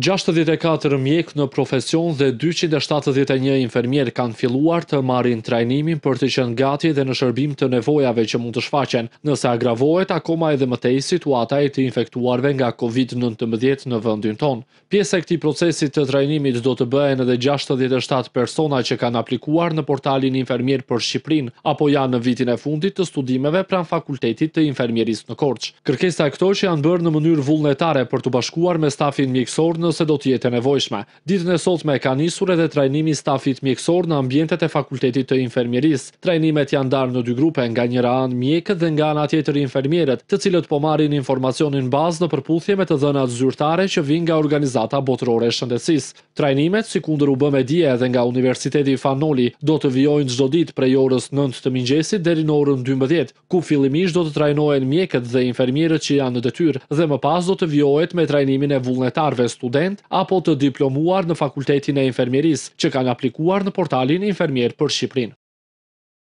64 mjek në profesion dhe 271 infermier kanë filluar të marrin trajnimin për të qenë gati dhe në shërbim të nevojave që mund të shfaqen, nëse agravohet akoma edhe më tej situata e të infektuarve nga COVID-19 në vendin tonë. Pjese e këtij procesi të trajnimit do të bëhen edhe 67 persona që kanë aplikuar në portalin Infermier për Shqipërinë apo janë në vitin e fundit të studimeve pranë Fakultetit të Infermierisë në Korçë. Kërkesa këto që janë bërë në mënyrë vullnetare për të bashkuar me stafin mjekësor nëse do të jetë e nevojshme. Ditën e me ka nisur edhe trajnimi stafit mjekësor në ambientet e fakultetit të infermierisë. Trajnimet janë ndarë në dy grupe, nga njëra anë mjekët dhe nga ana tjetër infermjeret, të cilët po marrin informacionin bazë në përputhje me të dhënat zyrtare që vijnë nga organizata botërore e shëndetësisë. Trajnimet, sikundër u bë dje edhe nga Universiteti Fanoli, do të vijojnë çdo ditë prej orës 9 të mëngjesit deri në orën 12, ku fillimisht do të trajnohen mjekët dhe infermierët që janë në detyrë dhe më pas do të vijohet me trajnimin e vullnetarëve student apo të diplomuar në fakultetin e infermjeris që kanë aplikuar në portalin Infermjer për Shqiprin.